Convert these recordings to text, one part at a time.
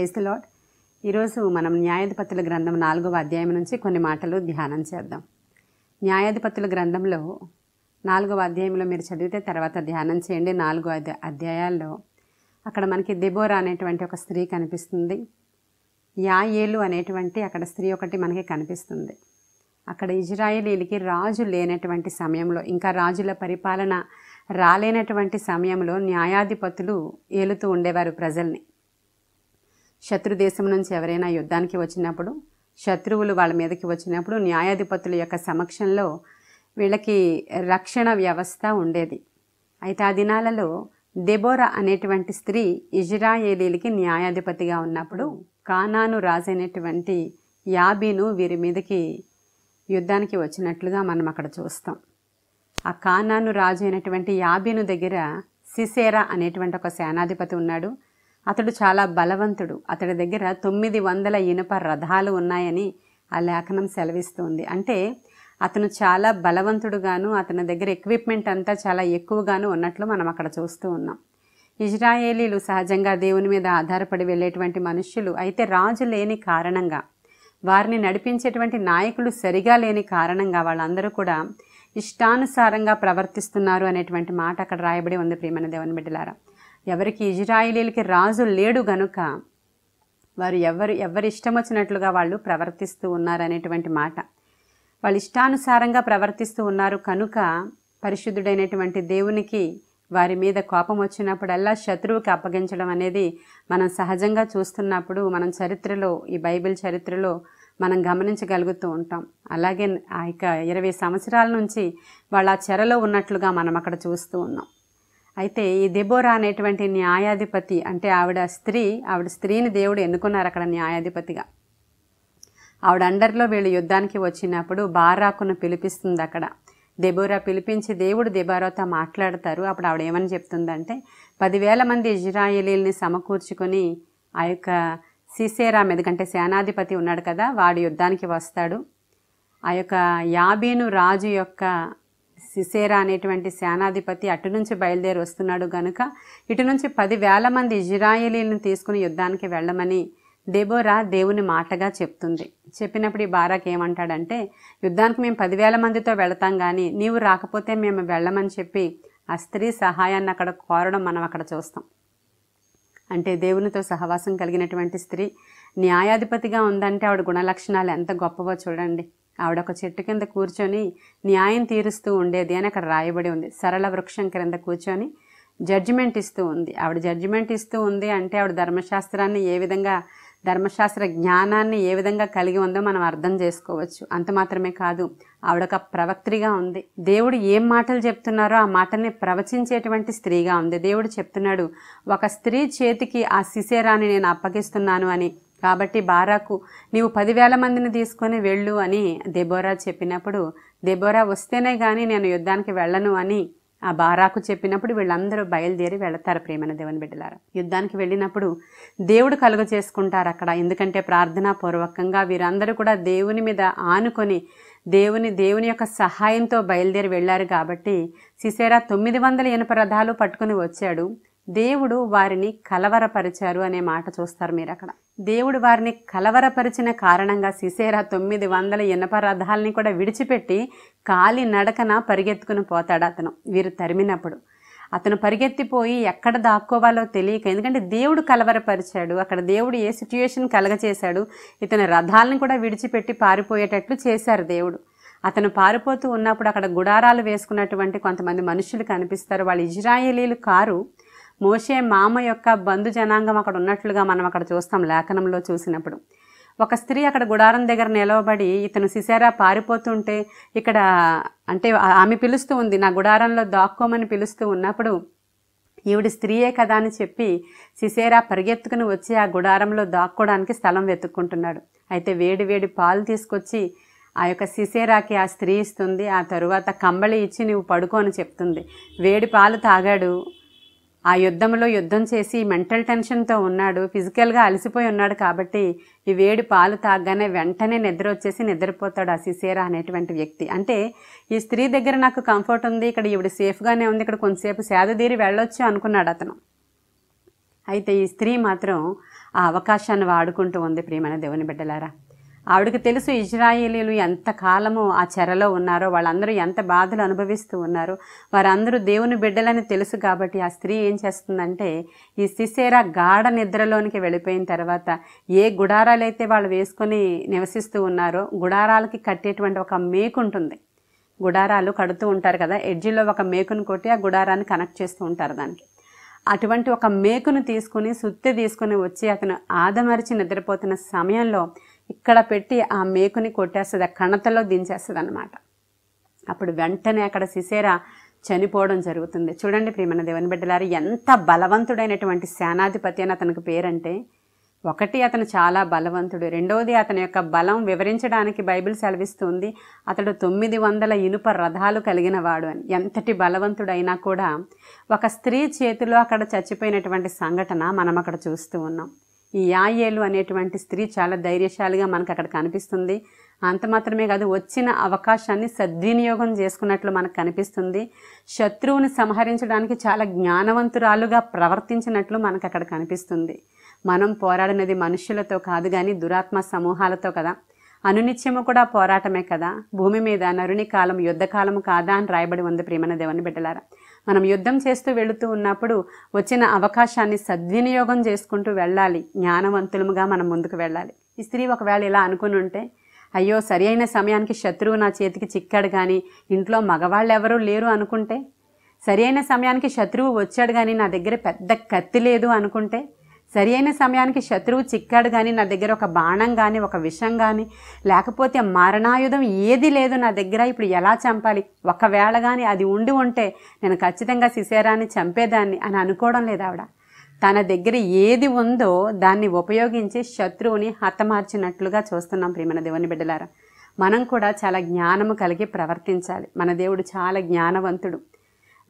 praise lord ఈరోజు మనం న్యాయాధిపతుల గ్రంథం నాలుగవ అధ్యాయం నుంచి కొన్ని మాటలు ధ్యానం చేద్దాం న్యాయాధిపతుల గ్రంథంలో నాలుగవ అధ్యాయంలో మీరు చదివితే తర్వాత ధ్యానం చేయండి నాలుగో అధ్యాయాల్లో అక్కడ మనకి దిబోరా అనేటువంటి ఒక స్త్రీ కనిపిస్తుంది యా ఏలు అనేటువంటి అక్కడ స్త్రీ ఒకటి మనకి కనిపిస్తుంది అక్కడ ఇజ్రాయేలీలకి రాజు లేనటువంటి సమయంలో ఇంకా రాజుల పరిపాలన రాలేనటువంటి సమయంలో న్యాయాధిపతులు ఏలుతూ ఉండేవారు ప్రజల్ని శత్రు దేశం నుంచి ఎవరైనా యుద్ధానికి వచ్చినప్పుడు శత్రువులు వాళ్ళ మీదకి వచ్చినప్పుడు న్యాయాధిపతుల యొక్క సమక్షంలో వీళ్ళకి రక్షణ వ్యవస్థ ఉండేది అయితే ఆ దినాలలో దెబోరా అనేటువంటి స్త్రీ ఇజ్రాయేలీలకి న్యాయాధిపతిగా ఉన్నప్పుడు కానాను రాజైనటువంటి యాబీను వీరి మీదకి యుద్ధానికి వచ్చినట్లుగా మనం అక్కడ చూస్తాం ఆ కానాను రాజు అయినటువంటి యాబీను దగ్గర సిసేరా అనేటువంటి ఒక సేనాధిపతి ఉన్నాడు అతడు చాలా బలవంతుడు అతడి దగ్గర తొమ్మిది వందల ఇనుప రథాలు ఉన్నాయని ఆ లేఖనం సెలవిస్తుంది అంటే అతను చాలా బలవంతుడుగాను అతని దగ్గర ఎక్విప్మెంట్ అంతా చాలా ఎక్కువగాను ఉన్నట్లు మనం అక్కడ చూస్తూ ఉన్నాం ఇజ్రాయేలీలు సహజంగా దేవుని మీద ఆధారపడి వెళ్ళేటువంటి మనుష్యులు అయితే రాజు లేని కారణంగా వారిని నడిపించేటువంటి నాయకులు సరిగా లేని కారణంగా వాళ్ళందరూ కూడా ఇష్టానుసారంగా ప్రవర్తిస్తున్నారు అనేటువంటి మాట అక్కడ రాయబడి ఉంది ప్రియమైన దేవన్ బిడ్డలారా ఎవరికి ఇజ్రాయిలీలకి రాజు లేడు గనుక వారు ఎవరు ఎవరి ఇష్టం వచ్చినట్లుగా వాళ్ళు ప్రవర్తిస్తూ ఉన్నారనేటువంటి మాట వాళ్ళు ఇష్టానుసారంగా ప్రవర్తిస్తూ ఉన్నారు కనుక పరిశుద్ధుడైనటువంటి దేవునికి వారి మీద కోపం వచ్చినప్పుడల్లా శత్రువుకి అప్పగించడం అనేది మనం సహజంగా చూస్తున్నప్పుడు మనం చరిత్రలో ఈ బైబిల్ చరిత్రలో మనం గమనించగలుగుతూ ఉంటాం అలాగే ఆ యొక్క ఇరవై సంవత్సరాల నుంచి వాళ్ళ చెరలో ఉన్నట్లుగా మనం అక్కడ చూస్తూ ఉన్నాం అయితే ఈ దెబోరా అనేటువంటి న్యాయాధిపతి అంటే ఆవిడ స్త్రీ ఆవిడ స్త్రీని దేవుడు ఎన్నుకున్నారు అక్కడ న్యాయాధిపతిగా ఆవిడ అండర్లో వీళ్ళు యుద్ధానికి వచ్చినప్పుడు బారాకును పిలిపిస్తుంది అక్కడ దెబోరా పిలిపించి దేవుడు దెబారాతో మాట్లాడతారు అప్పుడు ఆవిడ ఏమని చెప్తుందంటే పదివేల మంది ఇజ్రాయిలీల్ని సమకూర్చుకొని ఆ యొక్క సిసేరా మీద కంటే సేనాధిపతి ఉన్నాడు కదా వాడు యుద్ధానికి వస్తాడు ఆ యొక్క యాబీను రాజు యొక్క సిసేరా అనేటువంటి సేనాధిపతి అటు నుంచి బయలుదేరి వస్తున్నాడు గనుక ఇటు నుంచి పదివేల మంది ఇజ్రాయిలీలను తీసుకుని యుద్ధానికి వెళ్ళమని దేబోరా దేవుని మాటగా చెప్తుంది చెప్పినప్పుడు ఈ బారాక్ ఏమంటాడంటే యుద్ధానికి మేము పదివేల మందితో వెళతాం కానీ నీవు రాకపోతే మేము వెళ్ళమని చెప్పి ఆ స్త్రీ సహాయాన్ని అక్కడ కోరడం మనం అక్కడ చూస్తాం అంటే దేవునితో సహవాసం కలిగినటువంటి స్త్రీ న్యాయాధిపతిగా ఉందంటే ఆవిడ గుణలక్షణాలు ఎంత గొప్పవో చూడండి ఆవిడ ఒక చెట్టు కింద కూర్చొని న్యాయం తీరుస్తూ ఉండేది అని అక్కడ రాయబడి ఉంది సరళ వృక్షం క్రింద కూర్చొని జడ్జిమెంట్ ఇస్తూ ఉంది ఆవిడ జడ్జిమెంట్ ఇస్తూ ఉంది అంటే ఆవిడ ధర్మశాస్త్రాన్ని ఏ విధంగా ధర్మశాస్త్ర జ్ఞానాన్ని ఏ విధంగా కలిగి ఉందో మనం అర్థం చేసుకోవచ్చు అంత మాత్రమే కాదు ఆవిడ ఒక ప్రవక్త్రిగా ఉంది దేవుడు ఏం మాటలు చెప్తున్నారో ఆ మాటల్ని ప్రవచించేటువంటి స్త్రీగా ఉంది దేవుడు చెప్తున్నాడు ఒక స్త్రీ చేతికి ఆ శిశేరాన్ని నేను అప్పగిస్తున్నాను అని కాబట్టి బారాకు నీవు పదివేల మందిని తీసుకొని వెళ్ళు అని దెబోరా చెప్పినప్పుడు దెబోరా వస్తేనే కానీ నేను యుద్ధానికి వెళ్ళను అని ఆ బారాకు చెప్పినప్పుడు వీళ్ళందరూ బయలుదేరి వెళతారు ప్రేమన దేవుని బిడ్డలారు యుద్ధానికి వెళ్ళినప్పుడు దేవుడు కలుగ చేసుకుంటారు అక్కడ ఎందుకంటే పూర్వకంగా వీరందరూ కూడా దేవుని మీద ఆనుకొని దేవుని దేవుని యొక్క సహాయంతో బయలుదేరి వెళ్ళారు కాబట్టి సిసేరా తొమ్మిది వందల ఇనుప రథాలు పట్టుకుని వచ్చాడు దేవుడు వారిని కలవరపరిచారు అనే మాట చూస్తారు మీరు అక్కడ దేవుడు వారిని కలవరపరిచిన కారణంగా సిసేరా తొమ్మిది వందల ఇనపరథాలని కూడా విడిచిపెట్టి కాలి నడకన పరిగెత్తుకుని పోతాడు అతను వీరు తరిమినప్పుడు అతను పరిగెత్తిపోయి ఎక్కడ దాక్కోవాలో తెలియక ఎందుకంటే దేవుడు కలవరపరిచాడు అక్కడ దేవుడు ఏ సిచ్యుయేషన్ కలగచేశాడు ఇతని రథాలను కూడా విడిచిపెట్టి పారిపోయేటట్లు చేశారు దేవుడు అతను పారిపోతూ ఉన్నప్పుడు అక్కడ గుడారాలు వేసుకున్నటువంటి కొంతమంది మనుషులు కనిపిస్తారు వాళ్ళు ఇజ్రాయేలీలు కారు మోషే మామ యొక్క బంధు జనాంగం అక్కడ ఉన్నట్లుగా మనం అక్కడ చూస్తాం లేఖనంలో చూసినప్పుడు ఒక స్త్రీ అక్కడ గుడారం దగ్గర నిలవబడి ఇతను సిసేరా పారిపోతుంటే ఇక్కడ అంటే ఆమె పిలుస్తూ ఉంది నా గుడారంలో దాక్కోమని పిలుస్తూ ఉన్నప్పుడు ఈవిడి స్త్రీయే కదా అని చెప్పి సిసేరా పరిగెత్తుకుని వచ్చి ఆ గుడారంలో దాక్కోవడానికి స్థలం వెతుక్కుంటున్నాడు అయితే వేడి వేడి పాలు తీసుకొచ్చి ఆ యొక్క సిసేరాకి ఆ స్త్రీ ఇస్తుంది ఆ తరువాత కంబళి ఇచ్చి నువ్వు పడుకో అని చెప్తుంది వేడి పాలు తాగాడు ఆ యుద్ధంలో యుద్ధం చేసి మెంటల్ టెన్షన్తో ఉన్నాడు ఫిజికల్గా అలసిపోయి ఉన్నాడు కాబట్టి ఈ వేడి పాలు తాగగానే వెంటనే నిద్ర వచ్చేసి నిద్రపోతాడు ఆ సిసేరా అనేటువంటి వ్యక్తి అంటే ఈ స్త్రీ దగ్గర నాకు కంఫర్ట్ ఉంది ఇక్కడ ఇవిడ సేఫ్గానే ఉంది ఇక్కడ కొంతసేపు సేదదీరి వెళ్ళొచ్చు అనుకున్నాడు అతను అయితే ఈ స్త్రీ మాత్రం ఆ అవకాశాన్ని వాడుకుంటూ ఉంది ప్రియమైన దేవుని బిడ్డలారా ఆవిడకి తెలుసు ఇజ్రాయేలీలు కాలము ఆ చెరలో ఉన్నారో వాళ్ళందరూ ఎంత బాధలు అనుభవిస్తూ ఉన్నారో వారందరూ దేవుని బిడ్డలని తెలుసు కాబట్టి ఆ స్త్రీ ఏం చేస్తుందంటే ఈ సిసేరా గాఢ నిద్రలోనికి వెళ్ళిపోయిన తర్వాత ఏ గుడారాలు అయితే వాళ్ళు వేసుకొని నివసిస్తూ ఉన్నారో గుడారాలకి కట్టేటువంటి ఒక మేకు ఉంటుంది గుడారాలు కడుతూ ఉంటారు కదా ఎడ్జిలో ఒక మేకును కొట్టి ఆ గుడారాన్ని కనెక్ట్ చేస్తూ ఉంటారు దానికి అటువంటి ఒక మేకును తీసుకుని సుత్తి తీసుకుని వచ్చి అతను ఆదమరిచి నిద్రపోతున్న సమయంలో ఇక్కడ పెట్టి ఆ మేకుని కొట్టేస్తుంది ఆ కణతలో దించేస్తుంది అనమాట అప్పుడు వెంటనే అక్కడ శిశేర చనిపోవడం జరుగుతుంది చూడండి ప్రియమణ దేవుని బిడ్డలారి ఎంత బలవంతుడైనటువంటి సేనాధిపతి అని అతనికి పేరంటే ఒకటి అతను చాలా బలవంతుడు రెండవది అతని యొక్క బలం వివరించడానికి బైబిల్ సెలవిస్తుంది అతడు తొమ్మిది వందల ఇనుప రథాలు కలిగిన వాడు అని ఎంతటి బలవంతుడైనా కూడా ఒక స్త్రీ చేతిలో అక్కడ చచ్చిపోయినటువంటి సంఘటన మనం అక్కడ చూస్తూ ఉన్నాం ఈ యాయేలు అనేటువంటి స్త్రీ చాలా ధైర్యశాలిగా మనకు అక్కడ కనిపిస్తుంది అంత మాత్రమే కాదు వచ్చిన అవకాశాన్ని సద్వినియోగం చేసుకున్నట్లు మనకు కనిపిస్తుంది శత్రువుని సంహరించడానికి చాలా జ్ఞానవంతురాలుగా ప్రవర్తించినట్లు మనకు అక్కడ కనిపిస్తుంది మనం పోరాడినది మనుషులతో కాదు కానీ దురాత్మ సమూహాలతో కదా అనునిత్యము కూడా పోరాటమే కదా భూమి మీద నరుని కాలం యుద్ధకాలం కాదా అని రాయబడి ఉంది ప్రేమన దేవుని బిడ్డలారా మనం యుద్ధం చేస్తూ వెళుతూ ఉన్నప్పుడు వచ్చిన అవకాశాన్ని సద్వినియోగం చేసుకుంటూ వెళ్ళాలి జ్ఞానవంతులముగా మనం ముందుకు వెళ్ళాలి ఈ స్త్రీ ఒకవేళ ఇలా అనుకుని ఉంటే అయ్యో సరి అయిన సమయానికి శత్రువు నా చేతికి చిక్కాడు కానీ ఇంట్లో మగవాళ్ళు ఎవరూ లేరు అనుకుంటే సరి అయిన సమయానికి శత్రువు వచ్చాడు కానీ నా దగ్గర పెద్ద కత్తి లేదు అనుకుంటే సరి అయిన సమయానికి శత్రువు చిక్కాడు కానీ నా దగ్గర ఒక బాణం కానీ ఒక విషం కానీ లేకపోతే మరణాయుధం ఏది లేదు నా దగ్గర ఇప్పుడు ఎలా చంపాలి ఒకవేళ కానీ అది ఉండి ఉంటే నేను ఖచ్చితంగా శిశేరాన్ని చంపేదాన్ని అని అనుకోవడం లేదు ఆవిడ తన దగ్గర ఏది ఉందో దాన్ని ఉపయోగించి శత్రువుని హతమార్చినట్లుగా చూస్తున్నాం ప్రియమైన దేవుని బిడ్డలారా మనం కూడా చాలా జ్ఞానము కలిగి ప్రవర్తించాలి మన దేవుడు చాలా జ్ఞానవంతుడు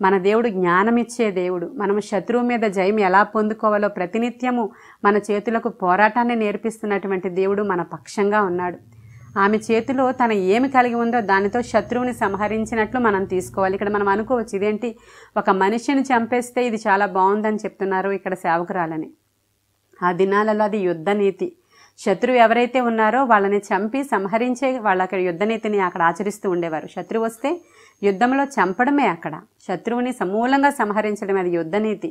మన దేవుడు జ్ఞానమిచ్చే దేవుడు మనం శత్రువు మీద జయం ఎలా పొందుకోవాలో ప్రతినిత్యము మన చేతులకు పోరాటాన్ని నేర్పిస్తున్నటువంటి దేవుడు మన పక్షంగా ఉన్నాడు ఆమె చేతిలో తన ఏమి కలిగి ఉందో దానితో శత్రువుని సంహరించినట్లు మనం తీసుకోవాలి ఇక్కడ మనం అనుకోవచ్చు ఇదేంటి ఒక మనిషిని చంపేస్తే ఇది చాలా బాగుందని చెప్తున్నారు ఇక్కడ సేవకురాలని ఆ దినాలలో అది యుద్ధనీతి శత్రువు ఎవరైతే ఉన్నారో వాళ్ళని చంపి సంహరించే వాళ్ళ అక్కడ యుద్ధనీతిని అక్కడ ఆచరిస్తూ ఉండేవారు శత్రువు వస్తే యుద్ధంలో చంపడమే అక్కడ శత్రువుని సమూలంగా సంహరించడమే అది యుద్ధనీతి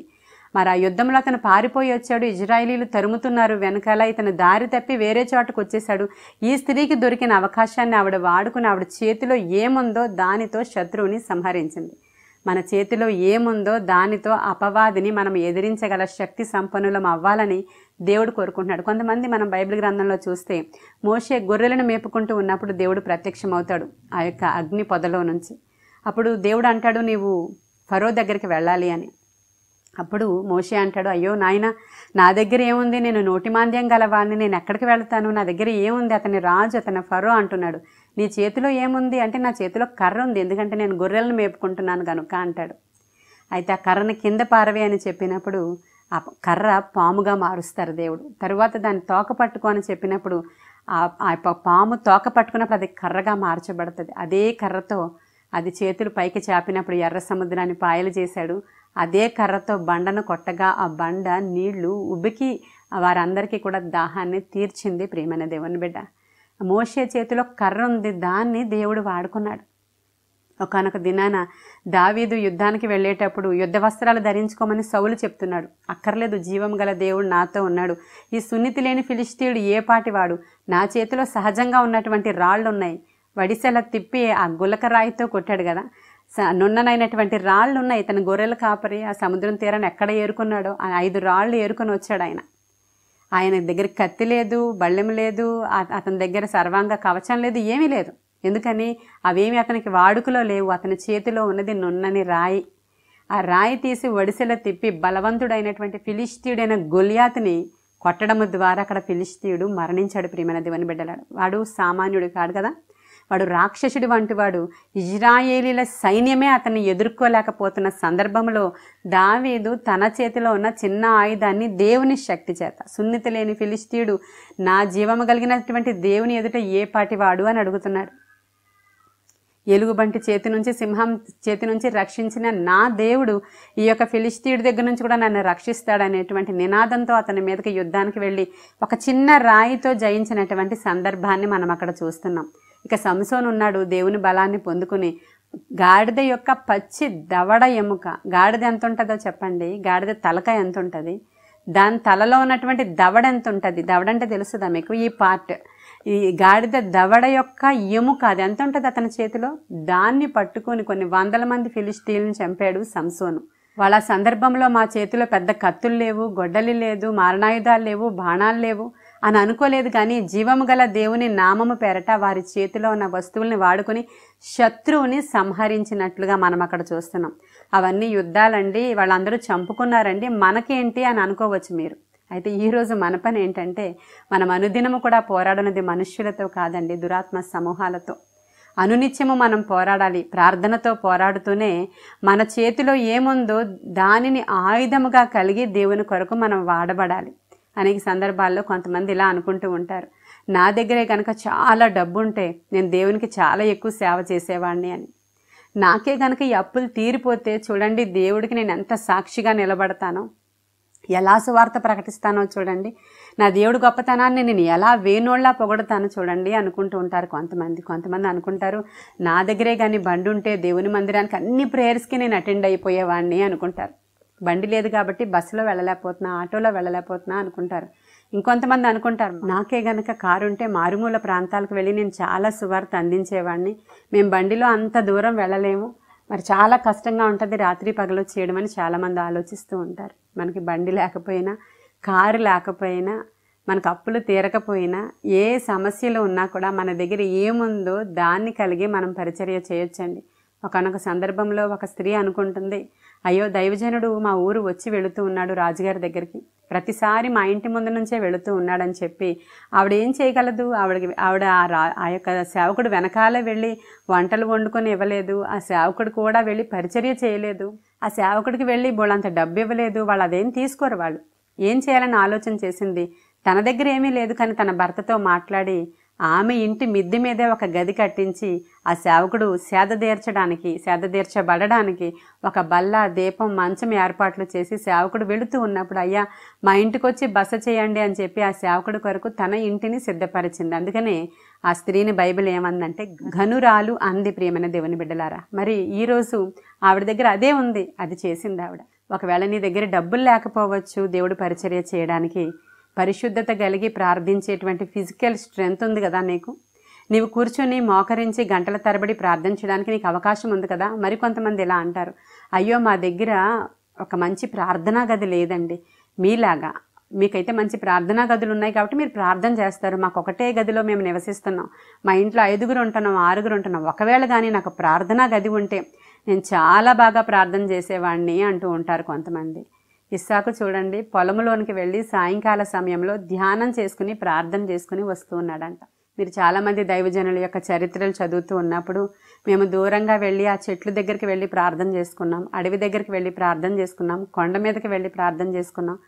మరి ఆ యుద్ధంలో అతను పారిపోయి వచ్చాడు ఇజ్రాయిలీలు తరుముతున్నారు వెనకాల ఇతను దారి తప్పి వేరే చోటకు వచ్చేశాడు ఈ స్త్రీకి దొరికిన అవకాశాన్ని ఆవిడ వాడుకుని ఆవిడ చేతిలో ఏముందో దానితో శత్రువుని సంహరించింది మన చేతిలో ఏముందో దానితో అపవాదిని మనం ఎదిరించగల శక్తి సంపన్నులం అవ్వాలని దేవుడు కోరుకుంటున్నాడు కొంతమంది మనం బైబిల్ గ్రంథంలో చూస్తే మోసే గొర్రెలను మేపుకుంటూ ఉన్నప్పుడు దేవుడు ప్రత్యక్షమవుతాడు ఆ యొక్క అగ్ని పొదలో నుంచి అప్పుడు దేవుడు అంటాడు నీవు ఫరో దగ్గరికి వెళ్ళాలి అని అప్పుడు మోషే అంటాడు అయ్యో నాయన నా దగ్గర ఏముంది నేను నోటి మాంద్యం గలవాడిని నేను ఎక్కడికి వెళ్తాను నా దగ్గర ఏముంది అతని రాజు అతని ఫరో అంటున్నాడు నీ చేతిలో ఏముంది అంటే నా చేతిలో కర్ర ఉంది ఎందుకంటే నేను గొర్రెలను మేపుకుంటున్నాను కనుక అంటాడు అయితే ఆ కర్రను కింద పారవే అని చెప్పినప్పుడు ఆ కర్ర పాముగా మారుస్తారు దేవుడు తరువాత దాన్ని తోక పట్టుకో అని చెప్పినప్పుడు ఆ పాము తోక పట్టుకున్నప్పుడు అది కర్రగా మార్చబడుతుంది అదే కర్రతో అది చేతులు పైకి చాపినప్పుడు ఎర్ర సముద్రాన్ని పాయలు చేశాడు అదే కర్రతో బండను కొట్టగా ఆ బండ నీళ్లు ఉబ్బికి వారందరికీ కూడా దాహాన్ని తీర్చింది ప్రియమైన దేవుని బిడ్డ మోసే చేతిలో కర్ర ఉంది దాన్ని దేవుడు వాడుకున్నాడు ఒకనొక దినాన దావీదు యుద్ధానికి వెళ్ళేటప్పుడు యుద్ధ వస్త్రాలు ధరించుకోమని సౌలు చెప్తున్నాడు అక్కర్లేదు జీవం గల దేవుడు నాతో ఉన్నాడు ఈ సున్నితి లేని ఫిలిస్తీయుడు ఏ పాటివాడు నా చేతిలో సహజంగా ఉన్నటువంటి రాళ్ళు ఉన్నాయి వడిసెల తిప్పి ఆ గులక రాయితో కొట్టాడు కదా నున్ననైనటువంటి రాళ్ళు ఉన్నాయి తన గొర్రెల కాపరి ఆ సముద్రం తీరాన్ని ఎక్కడ ఏరుకున్నాడో ఆ ఐదు రాళ్ళు ఏరుకొని వచ్చాడు ఆయన ఆయన దగ్గర కత్తి లేదు బళ్ళెం లేదు అతని దగ్గర సర్వాంగ కవచం లేదు ఏమీ లేదు ఎందుకని అవేమి అతనికి వాడుకలో లేవు అతని చేతిలో ఉన్నది నున్నని రాయి ఆ రాయి తీసి ఒడిసెల తిప్పి బలవంతుడైనటువంటి ఫిలిస్తీయుడైన గొలియాతుని కొట్టడం ద్వారా అక్కడ ఫిలిస్తీయుడు మరణించాడు ప్రియమైన దేవుని బిడ్డలాడు వాడు సామాన్యుడు కాడు కదా వాడు రాక్షసుడి వాడు ఇజ్రాయేలీల సైన్యమే అతన్ని ఎదుర్కోలేకపోతున్న సందర్భంలో దావీదు తన చేతిలో ఉన్న చిన్న ఆయుధాన్ని దేవుని శక్తి చేత సున్నిత లేని ఫిలిస్తీయుడు నా జీవము కలిగినటువంటి దేవుని ఎదుట ఏ పాటివాడు అని అడుగుతున్నాడు ఎలుగుబంటి చేతి నుంచి సింహం చేతి నుంచి రక్షించిన నా దేవుడు ఈ యొక్క ఫిలిస్తీయుడి దగ్గర నుంచి కూడా నన్ను రక్షిస్తాడనేటువంటి నినాదంతో అతని మీదకి యుద్ధానికి వెళ్ళి ఒక చిన్న రాయితో జయించినటువంటి సందర్భాన్ని మనం అక్కడ చూస్తున్నాం ఇక సంసోన్ ఉన్నాడు దేవుని బలాన్ని పొందుకుని గాడిద యొక్క పచ్చి దవడ ఎముక గాడిద ఎంత ఉంటుందో చెప్పండి గాడిద తలక ఎంత ఉంటుంది దాని తలలో ఉన్నటువంటి దవడ ఎంత ఉంటుంది దవడ అంటే తెలుస్తుందా మీకు ఈ పార్ట్ ఈ గాడిద దవడ యొక్క ఎముక అది ఎంత ఉంటుంది అతని చేతిలో దాన్ని పట్టుకొని కొన్ని వందల మంది ఫిలిస్తీన్లను చంపాడు సంసోను వాళ్ళ సందర్భంలో మా చేతిలో పెద్ద కత్తులు లేవు గొడ్డలి లేదు మారణాయుధాలు లేవు బాణాలు లేవు అని అనుకోలేదు కానీ జీవము గల దేవుని నామము పేరట వారి చేతిలో ఉన్న వస్తువుల్ని వాడుకొని శత్రువుని సంహరించినట్లుగా మనం అక్కడ చూస్తున్నాం అవన్నీ యుద్ధాలండి వాళ్ళందరూ చంపుకున్నారండి మనకేంటి అని అనుకోవచ్చు మీరు అయితే ఈరోజు మన పని ఏంటంటే మనం అనుదినము కూడా పోరాడనది మనుష్యులతో కాదండి దురాత్మ సమూహాలతో అనునిత్యము మనం పోరాడాలి ప్రార్థనతో పోరాడుతూనే మన చేతిలో ఏముందో దానిని ఆయుధముగా కలిగి దేవుని కొరకు మనం వాడబడాలి అనేక సందర్భాల్లో కొంతమంది ఇలా అనుకుంటూ ఉంటారు నా దగ్గరే కనుక చాలా డబ్బుంటే నేను దేవునికి చాలా ఎక్కువ సేవ చేసేవాడిని అని నాకే కనుక ఈ అప్పులు తీరిపోతే చూడండి దేవుడికి నేను ఎంత సాక్షిగా నిలబడతానో ఎలా సువార్త ప్రకటిస్తానో చూడండి నా దేవుడు గొప్పతనాన్ని నేను ఎలా వేణోళ్ళ పొగడతాను చూడండి అనుకుంటూ ఉంటారు కొంతమంది కొంతమంది అనుకుంటారు నా దగ్గరే కానీ బండి ఉంటే దేవుని మందిరానికి అన్ని ప్రేయర్స్కి నేను అటెండ్ అయిపోయేవాడిని అనుకుంటారు బండి లేదు కాబట్టి బస్సులో వెళ్ళలేకపోతున్నా ఆటోలో వెళ్ళలేకపోతున్నా అనుకుంటారు ఇంకొంతమంది అనుకుంటారు నాకే గనక కారు ఉంటే మారుమూల ప్రాంతాలకు వెళ్ళి నేను చాలా సువార్త అందించేవాడిని మేము బండిలో అంత దూరం వెళ్ళలేము మరి చాలా కష్టంగా ఉంటుంది రాత్రి పగలు చేయడమని చాలామంది ఆలోచిస్తూ ఉంటారు మనకి బండి లేకపోయినా కారు లేకపోయినా మనకు అప్పులు తీరకపోయినా ఏ సమస్యలు ఉన్నా కూడా మన దగ్గర ఏముందో దాన్ని కలిగి మనం పరిచర్య చేయొచ్చండి ఒకనొక సందర్భంలో ఒక స్త్రీ అనుకుంటుంది అయ్యో దైవజనుడు మా ఊరు వచ్చి వెళుతూ ఉన్నాడు రాజుగారి దగ్గరికి ప్రతిసారి మా ఇంటి ముందు నుంచే వెళుతూ ఉన్నాడని చెప్పి ఆవిడ ఏం చేయగలదు ఆవిడకి ఆవిడ ఆ యొక్క సేవకుడు వెనకాలే వెళ్ళి వంటలు వండుకొని ఇవ్వలేదు ఆ సేవకుడు కూడా వెళ్ళి పరిచర్య చేయలేదు ఆ సేవకుడికి వెళ్ళి వాళ్ళంత డబ్బు ఇవ్వలేదు వాళ్ళు అదేం తీసుకోరు వాళ్ళు ఏం చేయాలని ఆలోచన చేసింది తన దగ్గర ఏమీ లేదు కానీ తన భర్తతో మాట్లాడి ఆమె ఇంటి మిద్దె మీదే ఒక గది కట్టించి ఆ సేవకుడు సేద తీర్చబడడానికి ఒక బల్ల దీపం మంచం ఏర్పాట్లు చేసి సేవకుడు వెళుతూ ఉన్నప్పుడు అయ్యా మా ఇంటికి వచ్చి బస చేయండి అని చెప్పి ఆ సేవకుడి కొరకు తన ఇంటిని సిద్ధపరిచింది అందుకనే ఆ స్త్రీని బైబిల్ ఏమందంటే ఘనురాలు అంది ప్రియమైన దేవుని బిడ్డలారా మరి ఈరోజు ఆవిడ దగ్గర అదే ఉంది అది చేసింది ఆవిడ ఒకవేళ నీ దగ్గర డబ్బులు లేకపోవచ్చు దేవుడు పరిచర్య చేయడానికి పరిశుద్ధత కలిగి ప్రార్థించేటువంటి ఫిజికల్ స్ట్రెంగ్త్ ఉంది కదా నీకు నీవు కూర్చొని మోకరించి గంటల తరబడి ప్రార్థించడానికి నీకు అవకాశం ఉంది కదా మరి కొంతమంది ఇలా అంటారు అయ్యో మా దగ్గర ఒక మంచి ప్రార్థనా గది లేదండి మీలాగా మీకైతే మంచి ప్రార్థనా గదులు ఉన్నాయి కాబట్టి మీరు ప్రార్థన చేస్తారు మాకు ఒకటే గదిలో మేము నివసిస్తున్నాం మా ఇంట్లో ఐదుగురు ఉంటున్నాం ఆరుగురు ఉంటున్నాం ఒకవేళ కానీ నాకు ప్రార్థనా గది ఉంటే నేను చాలా బాగా ప్రార్థన చేసేవాడిని అంటూ ఉంటారు కొంతమంది ఇస్సాకు చూడండి పొలంలోనికి వెళ్ళి సాయంకాల సమయంలో ధ్యానం చేసుకుని ప్రార్థన చేసుకుని వస్తూ ఉన్నాడంట మీరు చాలామంది దైవజనుల యొక్క చరిత్రలు చదువుతూ ఉన్నప్పుడు మేము దూరంగా వెళ్ళి ఆ చెట్ల దగ్గరికి వెళ్ళి ప్రార్థన చేసుకున్నాం అడవి దగ్గరికి వెళ్ళి ప్రార్థన చేసుకున్నాం కొండ మీదకి వెళ్ళి ప్రార్థన చేసుకున్నాం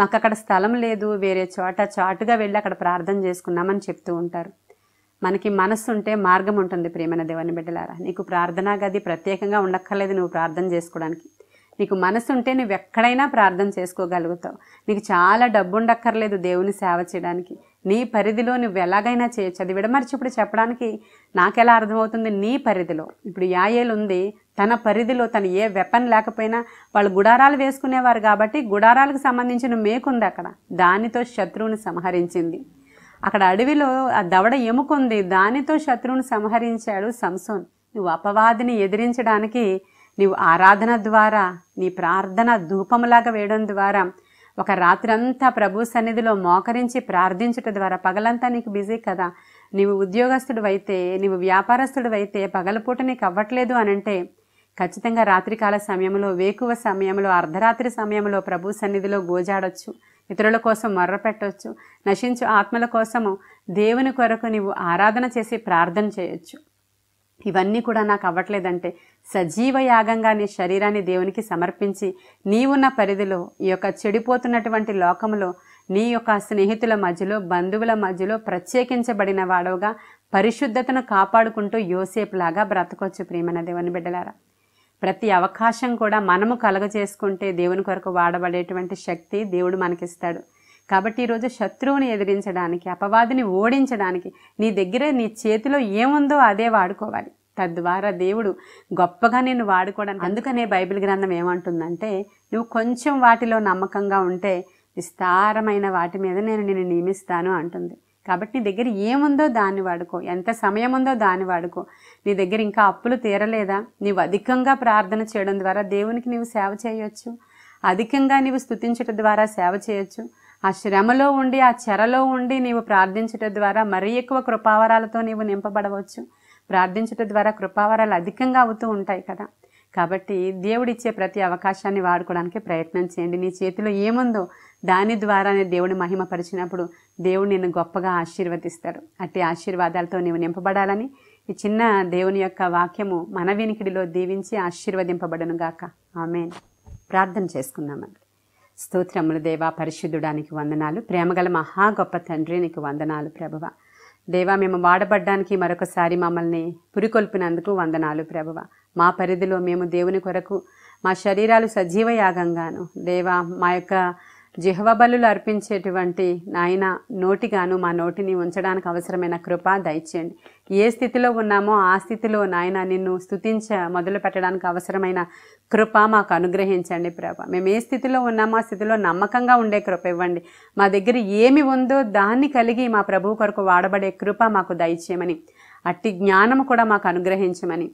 మాకు అక్కడ స్థలం లేదు వేరే చోట చాటుగా వెళ్ళి అక్కడ ప్రార్థన చేసుకున్నామని చెప్తూ ఉంటారు మనకి మనస్సు ఉంటే మార్గం ఉంటుంది ప్రేమన దేవుని బిడ్డలారా నీకు ప్రార్థనా గది ప్రత్యేకంగా ఉండక్కర్లేదు నువ్వు ప్రార్థన చేసుకోవడానికి నీకు మనసు ఉంటే నువ్వు ఎక్కడైనా ప్రార్థన చేసుకోగలుగుతావు నీకు చాలా డబ్బు ఉండక్కర్లేదు దేవుని సేవ చేయడానికి నీ పరిధిలో నువ్వు ఎలాగైనా చేయొచ్చు అది విడమర్చి ఇప్పుడు చెప్పడానికి నాకెలా అర్థమవుతుంది నీ పరిధిలో ఇప్పుడు యాయేలు ఉంది తన పరిధిలో తను ఏ వెపన్ లేకపోయినా వాళ్ళు గుడారాలు వేసుకునేవారు కాబట్టి గుడారాలకు సంబంధించిన మేకుంది అక్కడ దానితో శత్రువుని సంహరించింది అక్కడ అడవిలో ఆ దవడ ఎముకుంది దానితో శత్రువుని సంహరించాడు సంసోన్ నువ్వు అపవాదిని ఎదిరించడానికి నీవు ఆరాధన ద్వారా నీ ప్రార్థన ధూపంలాగా వేయడం ద్వారా ఒక రాత్రంతా ప్రభు సన్నిధిలో మోకరించి ప్రార్థించుట ద్వారా పగలంతా నీకు బిజీ కదా నీవు ఉద్యోగస్తుడు అయితే నీవు వ్యాపారస్తుడు అయితే పగలపూట నీకు అవ్వట్లేదు అనంటే ఖచ్చితంగా రాత్రికాల సమయంలో వేకువ సమయంలో అర్ధరాత్రి సమయంలో ప్రభు సన్నిధిలో గోజాడొచ్చు ఇతరుల కోసం మొర్ర పెట్టవచ్చు నశించు ఆత్మల కోసము దేవుని కొరకు నీవు ఆరాధన చేసి ప్రార్థన చేయొచ్చు ఇవన్నీ కూడా నాకు అవ్వట్లేదంటే సజీవ యాగంగా నీ శరీరాన్ని దేవునికి సమర్పించి నీవున్న పరిధిలో ఈ యొక్క చెడిపోతున్నటువంటి లోకంలో నీ యొక్క స్నేహితుల మధ్యలో బంధువుల మధ్యలో ప్రత్యేకించబడిన వాడవుగా పరిశుద్ధతను కాపాడుకుంటూ యోసేపు లాగా బ్రతకొచ్చు ప్రేమన దేవుని బిడ్డలారా ప్రతి అవకాశం కూడా మనము కలగజేసుకుంటే దేవుని కొరకు వాడబడేటువంటి శక్తి దేవుడు మనకిస్తాడు కాబట్టి ఈరోజు శత్రువుని ఎదిరించడానికి అపవాదిని ఓడించడానికి నీ దగ్గర నీ చేతిలో ఏముందో అదే వాడుకోవాలి తద్వారా దేవుడు గొప్పగా నేను వాడుకోవడానికి అందుకనే బైబిల్ గ్రంథం ఏమంటుందంటే నువ్వు కొంచెం వాటిలో నమ్మకంగా ఉంటే విస్తారమైన వాటి మీద నేను నిన్ను నియమిస్తాను అంటుంది కాబట్టి నీ దగ్గర ఏముందో దాన్ని వాడుకో ఎంత సమయం ఉందో దాన్ని వాడుకో నీ దగ్గర ఇంకా అప్పులు తీరలేదా నీవు అధికంగా ప్రార్థన చేయడం ద్వారా దేవునికి నీవు సేవ చేయొచ్చు అధికంగా నీవు స్థుతించడం ద్వారా సేవ చేయొచ్చు ఆ శ్రమలో ఉండి ఆ చెరలో ఉండి నీవు ప్రార్థించట ద్వారా మరీ ఎక్కువ కృపావరాలతో నీవు నింపబడవచ్చు ప్రార్థించట ద్వారా కృపావరాలు అధికంగా అవుతూ ఉంటాయి కదా కాబట్టి దేవుడిచ్చే ప్రతి అవకాశాన్ని వాడుకోవడానికి ప్రయత్నం చేయండి నీ చేతిలో ఏముందో దాని ద్వారానే దేవుని మహిమపరిచినప్పుడు దేవుడు నిన్ను గొప్పగా ఆశీర్వదిస్తాడు అట్టి ఆశీర్వాదాలతో నీవు నింపబడాలని ఈ చిన్న దేవుని యొక్క వాక్యము మన వినికిడిలో దీవించి ఆశీర్వదింపబడను గాక ఆమె ప్రార్థన చేసుకుందామండి స్తోత్రములు దేవా పరిశుద్ధుడానికి వందనాలు ప్రేమగల మహా గొప్ప తండ్రి నీకు వందనాలు ప్రభువ దేవా మేము వాడబడ్డానికి మరొకసారి మమ్మల్ని పురికొల్పినందుకు వందనాలు ప్రభువ మా పరిధిలో మేము దేవుని కొరకు మా శరీరాలు సజీవ యాగంగాను దేవా మా యొక్క జిహ్వబలులు అర్పించేటువంటి నాయన నోటిగాను మా నోటిని ఉంచడానికి అవసరమైన కృప దయచేయండి ఏ స్థితిలో ఉన్నామో ఆ స్థితిలో నాయన నిన్ను స్థుతించ మొదలు పెట్టడానికి అవసరమైన కృప మాకు అనుగ్రహించండి ప్రభ మేము ఏ స్థితిలో ఉన్నామో ఆ స్థితిలో నమ్మకంగా ఉండే కృప ఇవ్వండి మా దగ్గర ఏమి ఉందో దాన్ని కలిగి మా ప్రభు కొరకు వాడబడే కృప మాకు దయచేయమని అట్టి జ్ఞానం కూడా మాకు అనుగ్రహించమని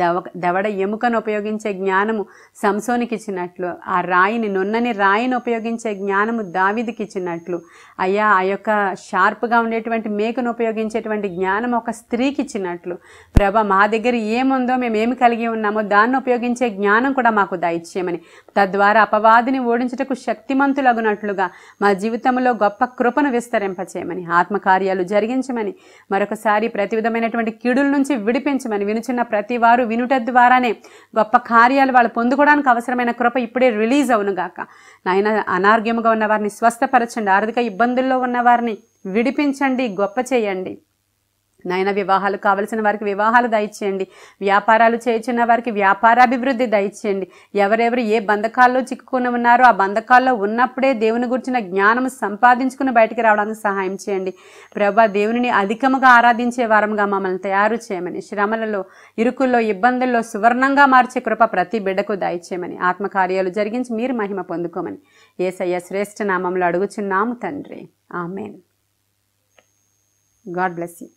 దవ దవడ ఎముకను ఉపయోగించే జ్ఞానము సంసోనికి ఇచ్చినట్లు ఆ రాయిని నున్నని రాయిని ఉపయోగించే జ్ఞానము దావిదికి ఇచ్చినట్లు అయ్యా ఆ యొక్క షార్ప్గా ఉండేటువంటి మేకను ఉపయోగించేటువంటి జ్ఞానం ఒక స్త్రీకి ఇచ్చినట్లు ప్రభ మా దగ్గర ఏముందో మేము ఏమి కలిగి ఉన్నామో దాన్ని ఉపయోగించే జ్ఞానం కూడా మాకు దయచేయమని తద్వారా అపవాదిని ఓడించుటకు శక్తిమంతులగునట్లుగా మా జీవితంలో గొప్ప కృపను విస్తరింపచేయమని ఆత్మకార్యాలు జరిగించమని మరొకసారి ప్రతి విధమైనటువంటి కిడుల నుంచి విడిపించమని వినుచున్న ప్రతి వారు వారు వినుట ద్వారానే గొప్ప కార్యాలు వాళ్ళు పొందుకోవడానికి అవసరమైన కృప ఇప్పుడే రిలీజ్ అవునుగాక నాయన అనారోగ్యముగా ఉన్న వారిని స్వస్థపరచండి ఆర్థిక ఇబ్బందుల్లో ఉన్న వారిని విడిపించండి గొప్ప చేయండి నాయన వివాహాలు కావలసిన వారికి వివాహాలు దయచేయండి వ్యాపారాలు చేయించిన వారికి వ్యాపారాభివృద్ధి దయచేయండి ఎవరెవరు ఏ బంధకాల్లో చిక్కుకుని ఉన్నారో ఆ బంధకాల్లో ఉన్నప్పుడే దేవుని గురించిన జ్ఞానం సంపాదించుకుని బయటికి రావడానికి సహాయం చేయండి ప్రభా దేవుని అధికముగా ఆరాధించే వారంగా మమ్మల్ని తయారు చేయమని శ్రమలలో ఇరుకుల్లో ఇబ్బందుల్లో సువర్ణంగా మార్చే కృప ప్రతి బిడ్డకు దయచేయమని ఆత్మకార్యాలు జరిగించి మీరు మహిమ పొందుకోమని ఏసయ్య శ్రేష్ఠ నామంలో అడుగుచున్నాము తండ్రి ఆమెన్ గాడ్ బ్లెస్ యూ